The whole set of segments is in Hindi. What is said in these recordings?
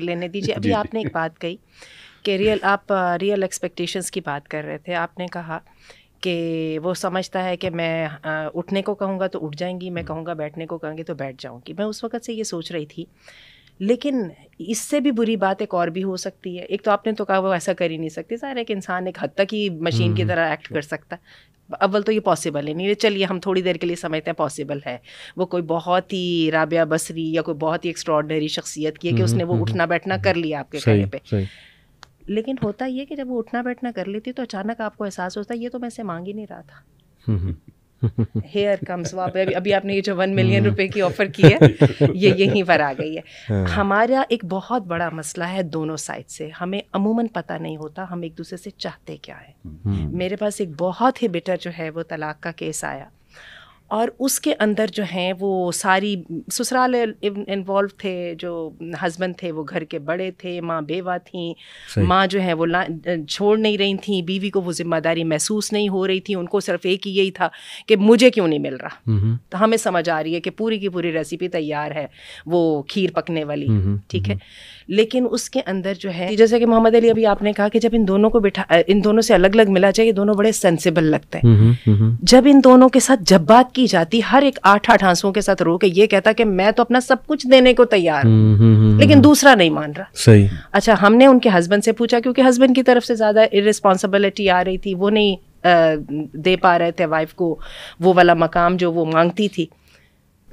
लेने दीजिए अभी आपने एक बात कही कि रियल आप रियल uh, एक्सपेक्टेशंस की बात कर रहे थे आपने कहा कि वो समझता है कि मैं uh, उठने को कहूँगा तो उठ जाएंगी मैं हम्म। कहूँगा बैठने को कहूँगी तो बैठ जाऊँगी मैं उस वक़्त से ये सोच रही थी लेकिन इससे भी बुरी बात एक और भी हो सकती है एक तो आपने तो कहा वो ऐसा कर ही नहीं सकती ज़ाहिर एक इंसान एक हद तक ही मशीन की हम्म, तरह एक्ट हम्म, कर सकता अव्वल तो ये पॉसिबल ही नहीं चलिए हम थोड़ी देर के लिए समझते हैं पॉसिबल है वो कोई बहुत ही राबिया बसरी या कोई बहुत ही एक्स्ट्रॉडनरी शख्सियत की है कि हम्म, उसने वो उठना बैठना कर लिया आपके कहने पे लेकिन होता ये कि जब वो उठना बैठना कर लेती तो अचानक आपको एहसास होता है ये तो मैं इसे मांग ही नहीं रहा था हेयर कम्स वहाँ पे अभी अभी आपने ये जो वन मिलियन hmm. रुपए की ऑफर की है ये यहीं पर आ गई है हाँ। हमारा एक बहुत बड़ा मसला है दोनों साइड से हमें अमूमन पता नहीं होता हम एक दूसरे से चाहते क्या है hmm. मेरे पास एक बहुत ही बेटर जो है वो तलाक का केस आया और उसके अंदर जो हैं वो सारी ससुराल इन्वॉल्व थे जो हस्बैंड थे वो घर के बड़े थे माँ बेवा थी माँ जो है वो छोड़ नहीं रही थी बीवी को वो जिम्मेदारी महसूस नहीं हो रही थी उनको सिर्फ एक ही यही था कि मुझे क्यों नहीं मिल रहा तो हमें समझ आ रही है कि पूरी की पूरी रेसिपी तैयार है वो खीर पकने वाली ठीक है लेकिन उसके अंदर जो है जैसे कि मोहम्मद अली अभी आपने कहा कि जब इन दोनों को बिठा इन दोनों से अलग अलग मिला चाहिए दोनों बड़े सेंसिबल लगते हैं जब इन दोनों के साथ जब बात की जाती हर एक आठ आठ आंसुओं के साथ रो के ये कहता कि मैं तो अपना सब कुछ देने को तैयार हूँ हम्म, हम्म, हम्म, लेकिन दूसरा नहीं मान रहा सही अच्छा हमने उनके हस्बैंड से पूछा क्योंकि हस्बैंड की तरफ से ज़्यादा इरेस्पॉन्सिबिलिटी आ रही थी वो नहीं दे पा रहे थे वाइफ को वो वाला मकाम जो वो मांगती थी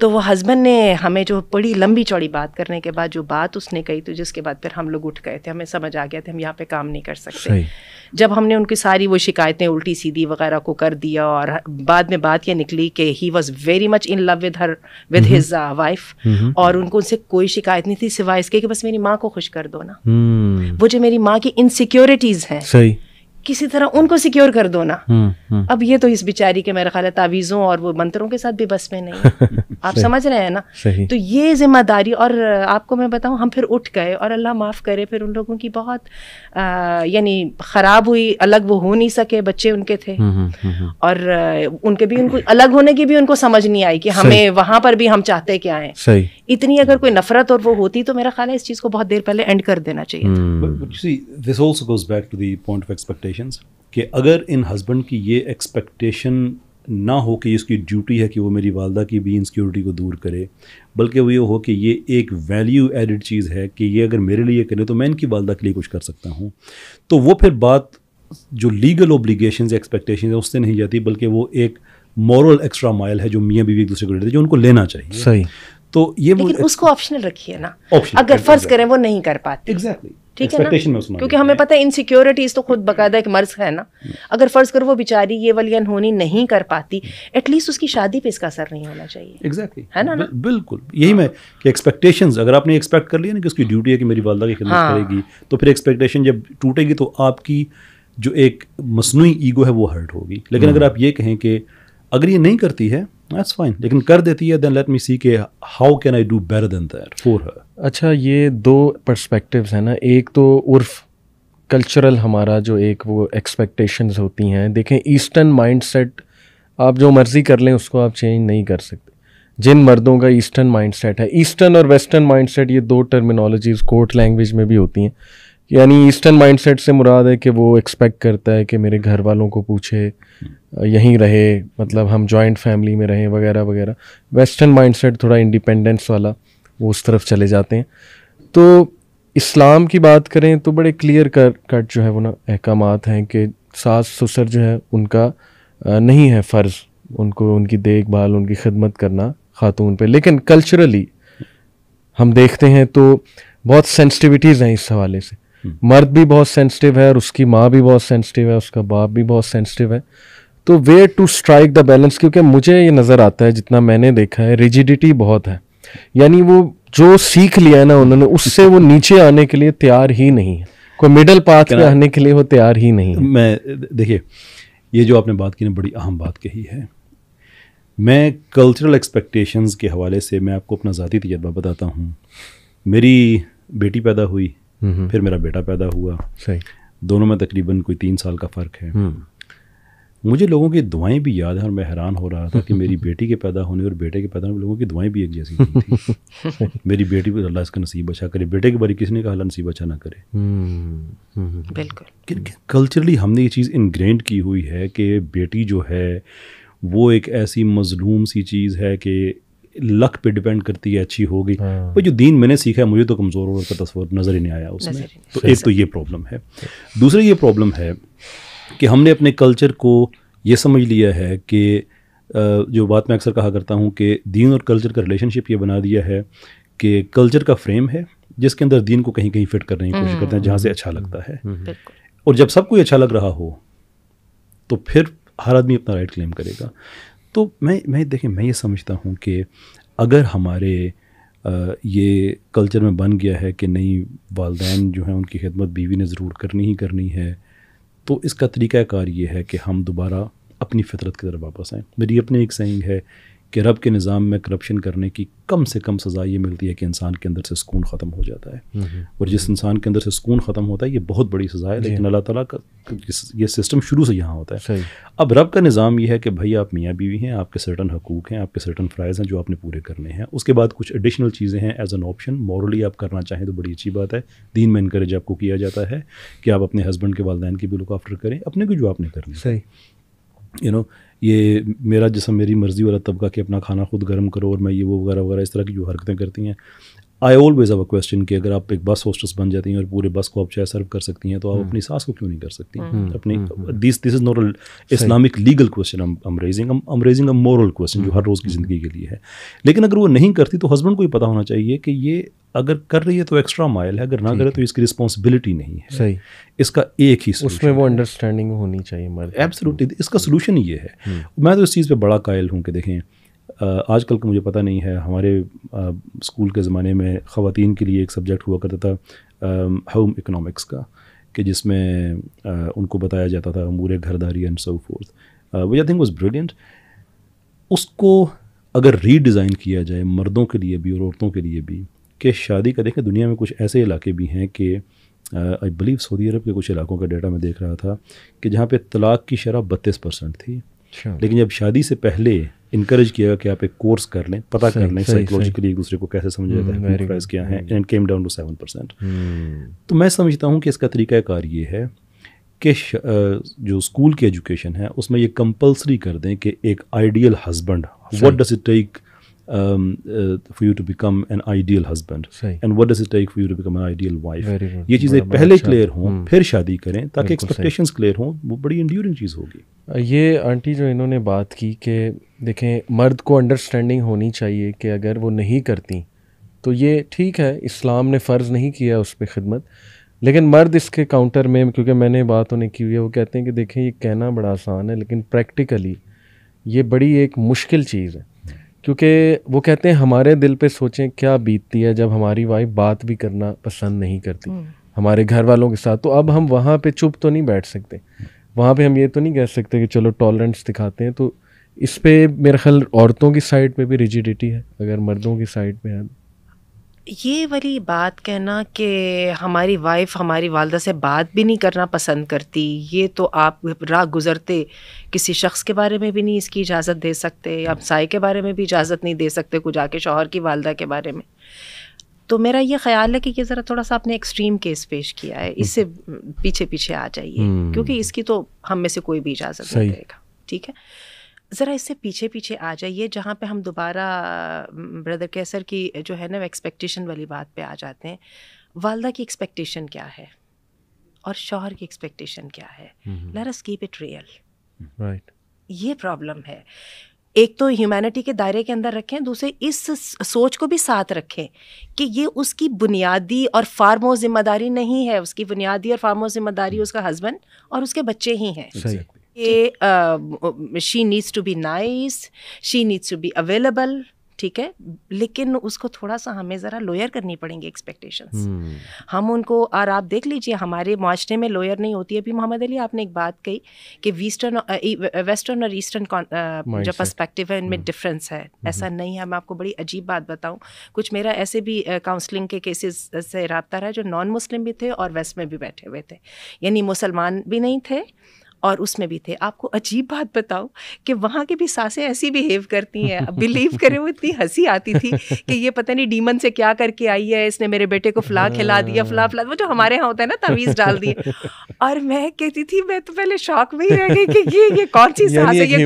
तो वो हस्बैंड ने हमें जो बड़ी लंबी चौड़ी बात करने के बाद जो बात उसने कही तो जिसके बाद फिर हम लोग उठ गए थे हमें समझ आ गया था हम यहाँ पे काम नहीं कर सकते जब हमने उनकी सारी वो शिकायतें उल्टी सीधी वगैरह को कर दिया और बाद में बात ये निकली कि he was very much in love with her with his wife और उनको उनसे कोई शिकायत नहीं थी सिवाय इसके कि बस मेरी माँ को खुश कर दो ना हम्म। वो जो मेरी माँ की इनसिक्योरिटीज़ हैं किसी तरह उनको सिक्योर कर दो ना हम्म, हम्म। अब ये तो इस बिचारी के मेरा ख्याल तावीज़ों और वो मंत्रों के साथ भी बस में नहीं आप समझ रहे हैं ना तो ये जिम्मेदारी और आपको मैं बताऊँ हम फिर उठ गए और अल्लाह माफ़ करे फिर उन लोगों की बहुत यानी ख़राब हुई अलग वो हो नहीं सके बच्चे उनके थे हम्म, और उनके भी उनको अलग होने की भी उनको समझ नहीं आई कि हमें वहाँ पर भी हम चाहते क्या आए इतनी अगर कोई नफरत और वो होती तो मेरा ख्याल है इस चीज़ को बहुत देर पहले एंड कर देना चाहिए एक्सपेक्टेशंस कि अगर इन हस्बैंड की ये एक्सपेक्टेशन ना हो कि इसकी ड्यूटी है कि वो मेरी वालदा की भी इनसिक्योरिटी को दूर करे बल्कि वो ये हो कि ये एक वैल्यू एडिड चीज़ है कि ये अगर मेरे लिए करे तो मैं इनकी वालदा के लिए कुछ कर सकता हूँ तो वो फिर बात जो लीगल ओब्लिगेशन एक्सपेक्टेशन है उससे नहीं जाती बल्कि वो एक मॉरल एक्स्ट्रा माइल है जो मियाँ बीवी एक दूसरे को देते जो उनको लेना चाहिए सही तो ये लेकिन उसको ऑप्शनल रखिए ना अगर फर्ज करें वो नहीं कर पाते एग्जैक्टली ठीक है ना क्योंकि हमें पता है इनसिक्योरिटीज तो खुद बकायदा एक मर्ज है ना अगर फर्ज करो वो बेचारी ये वाली अनहोनी नहीं कर पाती एटलीस्ट उसकी शादी पे इसका असर नहीं होना चाहिए एग्जैक्टली exactly. है ना, ना? बिल्कुल यही हाँ। मैं कि एक्सपेक्टेशन अगर आपने एक्सपेक्ट कर लिया ना कि उसकी ड्यूटी है कि मेरी वालदा की खिदमत हाँ। करेगी तो फिर एक्सपेक्टेशन जब टूटेगी तो आपकी जो एक मसनू ईगो है वो हर्ट होगी लेकिन हम्म। अगर आप ये कहें कि अगर ये नहीं करती है दैट्स फाइन लेकिन कर देती है देन लेट मी सी के how can I do better than that for her अच्छा ये दो पर्सपेक्टिव्स हैं ना एक तो उर्फ कल्चरल हमारा जो एक वो एक्सपेक्टेशंस होती हैं देखें ईस्टर्न माइंडसेट आप जो मर्ज़ी कर लें उसको आप चेंज नहीं कर सकते जिन मर्दों का ईस्टर्न माइंडसेट है ईस्टर्न और वेस्टर्न माइंडसेट ये दो टर्मिनोलॉजीज कोर्ट लैंग्वेज में भी होती हैं यानी ईस्टर्न माइंडसेट से मुराद है कि वो एक्सपेक्ट करता है कि मेरे घर वालों को पूछे यहीं रहे मतलब हम जॉइंट फैमिली में रहें वगैरह वगैरह वेस्टर्न माइंडसेट थोड़ा इंडिपेंडेंस वाला वो उस तरफ चले जाते हैं तो इस्लाम की बात करें तो बड़े क्लियर कर कट जो है वो ना अहकाम हैं कि सास ससुर जो है उनका नहीं है फ़र्ज़ उनको उनकी देखभाल उनकी खदमत करना खातून पे लेकिन कल्चरली हम देखते हैं तो बहुत सेंसिटिविटीज़ हैं इस हवाले से मर्द भी बहुत सेंसिटिव है और उसकी माँ भी बहुत सेंसिटिव है उसका बाप भी बहुत सेंसिटिव है तो way to strike the balance क्योंकि मुझे ये नज़र आता है जितना मैंने देखा है रिजिडिटी बहुत है यानी वो जो सीख लिया है ना उन्होंने उससे वो नीचे आने के लिए तैयार ही नहीं है कोई मिडल पाथ में आने के लिए वो तैयार ही नहीं है मैं देखिए ये जो आपने बात की ना बड़ी अहम बात कही है मैं कल्चरल एक्सपेक्टेशंस के हवाले से मैं आपको अपना ज़ाती तजर्बा बताता हूँ मेरी बेटी पैदा हुई हम्म। फिर मेरा बेटा पैदा हुआ सही दोनों में तकरीबन कोई तीन साल का फ़र्क है हम्म। मुझे लोगों की दुआएं भी याद हैं और मैं हैरान हो रहा था कि मेरी बेटी के पैदा होने और बेटे के पैदा होने लोगों की दुआएं भी एक जैसी थी मेरी बेटी पर अल्लाह इसका नसीब अच्छा करे बेटे के बारे किसी ने कहा नसीब अच्छा ना करे हम्म, बिल्कुल कल्चरली हमने ये चीज़ इनग्रेंड की हुई है कि बेटी जो है वो एक ऐसी मजलूम सी चीज़ है कि लक पे डिपेंड करती है अच्छी होगी हाँ। पर जो दीन मैंने सीखा है मुझे तो कमज़ोर होने का तस्वर नज़र ही नहीं आया उसमें तो एक तो ये प्रॉब्लम है दूसरा ये प्रॉब्लम है कि हमने अपने कल्चर को ये समझ लिया है कि जो बात मैं अक्सर कहा करता हूँ कि दीन और कल्चर का रिलेशनशिप ये बना दिया है कि कल्चर का फ्रेम है जिसके अंदर दीन को कहीं कहीं फिट करने की कोशिश हम्म। करते हैं जहाँ से अच्छा लगता है हम्म। और जब सब कोई अच्छा लग रहा हो तो फिर हर आदमी अपना राइट क्लेम करेगा तो मैं मैं देखें मैं ये समझता हूँ कि अगर हमारे ये कल्चर में बन गया है कि नहीं वालदेन जो हैं उनकी खिदमत बीवी ने ज़रूर करनी ही करनी है तो इसका तरीक़ाकार ये है कि हम दोबारा अपनी फितरत की तरफ वापस आएँ मेरी अपनी एक सेंग है कि रब के निज़ाम में करप्शन करने की कम से कम सज़ा ये मिलती है कि इंसान के अंदर से सुकून ख़त्म हो जाता है और जिस इंसान के अंदर से सुकून ख़त्म होता है ये बहुत बड़ी सज़ा है लेकिन अल्लाह ताला का ये सिस्टम शुरू से यहाँ होता है अब रब का निज़ाम ये है कि भाई आप मियाँ बीवी हैं आपके सर्टन हकूक़ हैं आपके सर्टन फ़्राइज़ हैं जो आपने पूरे करने हैं उसके बाद कुछ एडिशनल चीज़ें हैं एज एन ऑप्शन मॉरली आप करना चाहें तो बड़ी अच्छी बात है दीन में इनक्रेज आपको किया जाता है कि आप अपने हस्बैंड के वालदेन की भी लुक आफ्टर करें अपने को जो आपने करना है यू नो ये मेरा जिसम मेरी मर्ज़ी वाला तबका कि अपना खाना खुद गर्म करो और मैं ये वो वगैरह वगैरह इस तरह की जो हरकतें करती हैं आई ऑलवेज अब क्वेश्चन कि अगर आप एक बस होस्टस बन जाती हैं और पूरे बस को आप चाहे सर्व कर सकती हैं तो आप हम्म। अपनी सास को क्यों नहीं कर सकती हम्म। हम्म, अपनी this this is not Islamic legal question raising a moral question जो हर रोज़ की ज़िंदगी के लिए है लेकिन अगर वो नहीं करती तो हस्बैंड को ही पता होना चाहिए कि ये अगर कर रही है तो एक्स्ट्रा माइल है अगर ना करे तो इसकी रिस्पॉन्सिबिलिटी नहीं है सही इसका एक ही उसमें वो अंडरस्टैंडिंग होनी चाहिए एब्सोल्युटली इसका सोल्यूशन ये है मैं तो इस चीज़ पर बड़ा कायल हूँ कि देखें आजकल का मुझे पता नहीं है हमारे आ, स्कूल के ज़माने में ख़वान के लिए एक सब्जेक्ट हुआ करता था होम इकनॉमिक्स का कि जिसमें आ, उनको बताया जाता था अमूर घरदारी and so forth which I think was brilliant उसको अगर रीडिज़ाइन किया जाए मर्दों के लिए भी और औरतों के लिए भी कि शादी का देखें दुनिया में कुछ ऐसे इलाके भी हैं कि आई बिलीव सऊदी अरब के कुछ इलाकों का डाटा मैं देख रहा था कि जहाँ पे तलाक की शरह बत्तीस परसेंट थी अच्छा। लेकिन जब शादी से पहले इंकरेज किया कि आप एक कोर्स कर लें पता कर लें साइकोलॉजिकली एक दूसरे को कैसे समझा जाता है प्राइस हम्म, क्या है and came down to seven percent तो मैं समझता हूँ कि इसका तरीक़ाकार ये है कि जो स्कूल की एजुकेशन है उसमें ये कंपलसरी कर दें कि एक ideal husband what does it take um, uh, for you to become an husband husband and what does it take for you to become an ideal wife ye cheeze pehle clear ho हम्म। फिर शादी करें ताकि expectations clear ho wo badi enduring चीज़ होगी ये आंटी जो इन्होंने बात की कि देखें मर्द को understanding होनी चाहिए कि अगर वो नहीं करती तो ये ठीक है इस्लाम ने फ़र्ज़ नहीं किया उस पर खिदमत लेकिन मर्द इसके काउंटर में क्योंकि मैंने बात उन्हें की हुई है वो कहते हैं कि देखें ये कहना बड़ा आसान है लेकिन प्रैक्टिकली ये बड़ी एक मुश्किल चीज़ है क्योंकि वो कहते हैं हमारे दिल पे सोचें क्या बीतती है जब हमारी वाइफ बात भी करना पसंद नहीं करती हम्म। हमारे घर वालों के साथ तो अब हम वहाँ पे चुप तो नहीं बैठ सकते वहाँ पे हम ये तो नहीं कह सकते कि चलो टॉलरेंस दिखाते हैं तो इस पर मेरा ख्याल औरतों की साइड पे भी रिजिडिटी है अगर मर्दों की साइड पे है तो। ये वाली बात कहना कि हमारी वाइफ हमारी वालदा से बात भी नहीं करना पसंद करती ये तो आप राह गुज़रते किसी शख्स के बारे में भी नहीं इसकी इजाज़त दे सकते हमसाए के बारे में भी इजाज़त नहीं दे सकते कुछ आके शोहर की वालदा के बारे में तो मेरा ये ख्याल है कि ये ज़रा थोड़ा सा आपने एक्सट्रीम केस पेश किया है इससे पीछे पीछे आ जाइए हम्म। क्योंकि इसकी तो हम में से कोई भी इजाज़त नहीं देगा ठीक है જરાય સે پیچھے پیچھے આ જઈએ જ્યાં પર હમ دوبارہ બ્રધર કેસર કી જો હે ને એક્સપેક્ટેશન વાલી વાત પે આ જાતે હે વાલદા કી એક્સપેક્ટેશન ક્યા હે ઓર શૌહર કી એક્સપેક્ટેશન ક્યા હે let us keep it real right યે પ્રોબ્લેમ હે એક તો હ્યુમનિટી કે દાયરે કે અંદર રખે દુસે ઇસ સોચ કો ભી સાથ રખે કે યે ઉસકી બુનિયાદી ઓર ફાર્મ હોઝેમાદારી નહીં હે ઉસકી બુનિયાદી ઓર ફાર્મ હોઝેમાદારી ઉસકા હસબન્ડ ઓર ઉસકે બચ્ચે હી હે સહી कि she needs to be nice she needs to be available ठीक है लेकिन उसको थोड़ा सा हमें ज़रा लोयर करनी पड़ेंगी एक्सपेक्टेशंस हम्म। hmm. हम उनको और आप देख लीजिए हमारे माशरे में लोयर नहीं होती है अभी मोहम्मद अली आपने एक बात कही कि वीस्टर्न वेस्टर्न और ईस्टर्न जो पर्सपेक्टिव है इनमें डिफरेंस हम्म। है hmm. ऐसा नहीं है मैं आपको बड़ी अजीब बात बताऊँ कुछ मेरा ऐसे भी काउंसलिंग के केसेस से रबता रहा जो नॉन मुस्लिम भी थे और वेस्ट में भी बैठे हुए थे यानी मुसलमान भी नहीं थे और उसमें भी थे आपको अजीब बात बताओ कि वहाँ की भी सासें ऐसी बिहेव करती हैं बिलीव करें वो इतनी हंसी आती थी कि ये पता नहीं डीमन से क्या करके आई है इसने मेरे बेटे को फ्ला खिला दिया फ्ला फला वो जो हमारे यहाँ होता है ना तवीज़ डाल दिए और मैं कहती थी मैं तो पहले शौक में ही रह गई कि ये ये कौन सी सास है ये ये जो ये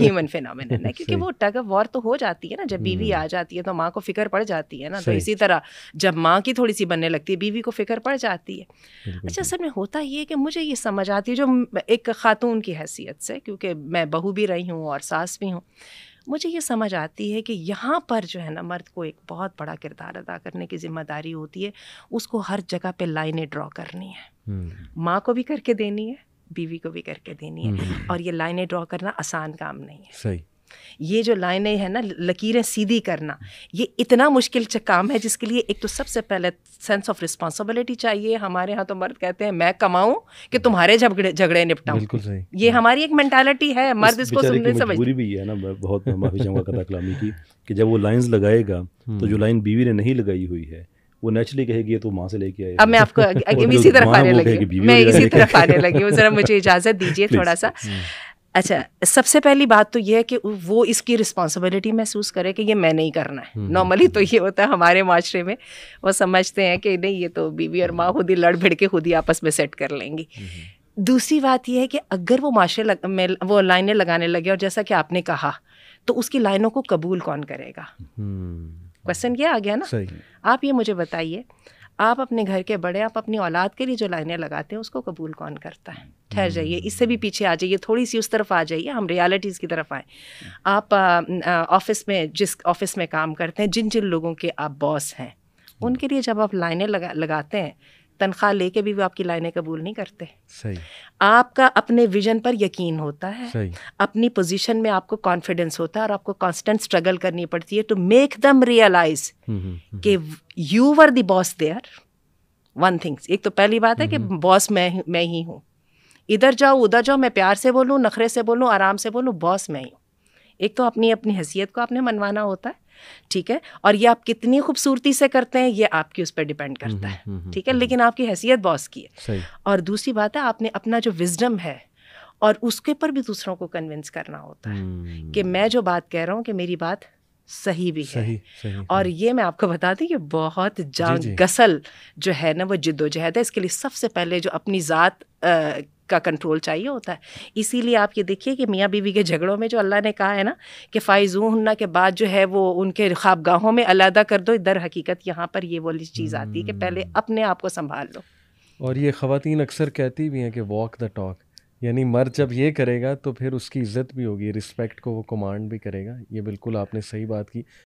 ह्यूमन फिनोमिन है क्योंकि वो टग ऑफ वॉर तो हो जाती है ना जब बीवी हम्म। आ जाती है तो माँ को फिक्र पड़ जाती है ना तो इसी तरह जब माँ की थोड़ी सी बनने लगती है बीवी को फिक्र पड़ जाती है अच्छा असल में होता ये है कि मुझे ये समझ समझ आती है जो एक खातून की हैसियत से क्योंकि मैं बहू भी रही हूँ और सास भी हूँ मुझे ये समझ आती है कि यहाँ पर जो है ना मर्द को एक बहुत बड़ा किरदार अदा करने की जिम्मेदारी होती है उसको हर जगह पे लाइनें ड्रॉ करनी है हम्म। माँ को भी करके देनी है बीवी को भी करके देनी है हम्म। और ये लाइनें ड्रॉ करना आसान काम नहीं है सही ये जो लाइनें हैं ना लकीरें सीधी करना ये इतना मुश्किल काम है जिसके लिए एक तो सबसे पहले सेंस ऑफ रिस्पॉन्सिबिलिटी चाहिए हमारे यहाँ तो मर्द कहते हैं मैं कमाऊँ कि तुम्हारे झगड़े झगड़े निपटाऊँ ये हमारी एक मेंटालिटी है मर्द इसको सुनने से मजबूरी भी है ना मैं बहुत माफी चाहूँगा कलामी की कि जब वो लाइंस लगाएगा तो हम्म। जो लाइन बीवी ने नहीं लगाई हुई है वो नेचुरली कहेगी तो माँ से लेके आए अब मैं आपको इसी तरफ आने लगी मैं इसी तरफ आने लगी जरा मुझे इजाजत दीजिए थोड़ा सा हम्म। अच्छा सबसे पहली बात तो यह है कि वो इसकी रिस्पॉन्सिबिलिटी महसूस करे कि ये मैं नहीं करना है नॉर्मली हम्म। तो ये होता है हमारे माशरे में वो समझते हैं कि नहीं ये तो बीवी और माँ खुद ही लड़ भिड़ के खुद ही आपस में सेट कर लेंगी हम्म। दूसरी बात यह है कि अगर वो माशरे लग, में वो लाइनें लगाने लगे और जैसा कि आपने कहा तो उसकी लाइनों को कबूल कौन करेगा क्वेश्चन हम्म। ये आ गया ना आप ये मुझे बताइए आप अपने घर के बड़े आप अपनी औलाद के लिए जो लाइनें लगाते हैं उसको कबूल कौन करता है ठहर जाइए हम्म। इससे भी पीछे आ जाइए थोड़ी सी उस तरफ आ जाइए हम रियलिटीज़ की तरफ आए हम्म। आप ऑफिस में जिस ऑफिस में काम करते हैं जिन जिन लोगों के आप बॉस हैं हम्म। उनके लिए जब आप लाइनें लगा लगाते हैं तनख्वाह लेके भी वो आपकी लाइनें कबूल नहीं करते सही आपका अपने विजन पर यकीन होता है सही अपनी पोजीशन में आपको कॉन्फिडेंस होता है और आपको कांस्टेंट स्ट्रगल करनी पड़ती है टू मेक दम रियलाइज कि you were the boss there one things एक तो पहली बात है कि बॉस हम्म, हम्म। मैं मैं ही हूँ इधर जाओ उधर जाओ मैं प्यार से बोलूँ नखरे से बोलूँ आराम से बोलूँ बॉस मैं ही हूँ एक तो अपनी अपनी हैसियत को आपने मनवाना होता है ठीक है और ये आप कितनी खूबसूरती से करते हैं ये आपकी उस पर डिपेंड हम्म, करता है हम्म, हम्म, ठीक है लेकिन आपकी हैसियत बॉस की है और दूसरी बात है आपने अपना जो विजडम है और उसके पर भी दूसरों को कन्विंस करना होता है कि मैं जो बात कह रहा हूँ कि मेरी बात सही भी सही, है सही, और हाँ। ये मैं आपको बता दें कि बहुत जान गसल जो है ना वो जिद्दोजहद है इसके लिए सबसे पहले जो अपनी ज़ात का कंट्रोल चाहिए होता है इसीलिए आप ये देखिए कि मियाँ बीवी के झगड़ों में जो अल्लाह ने कहा है ना कि हन्ना के बाद जो है वो उनके गाहों में अलहदा कर दो दर हकीकत यहाँ पर ये वाली चीज़ आती है कि पहले हम्म। अपने आप को संभाल लो और ये ख़वान अक्सर कहती भी हैं कि वॉक द टॉक यानी मर्द जब ये करेगा तो फिर उसकी इज्जत भी होगी रिस्पेक्ट को वो कमांड भी करेगा ये बिल्कुल आपने सही बात की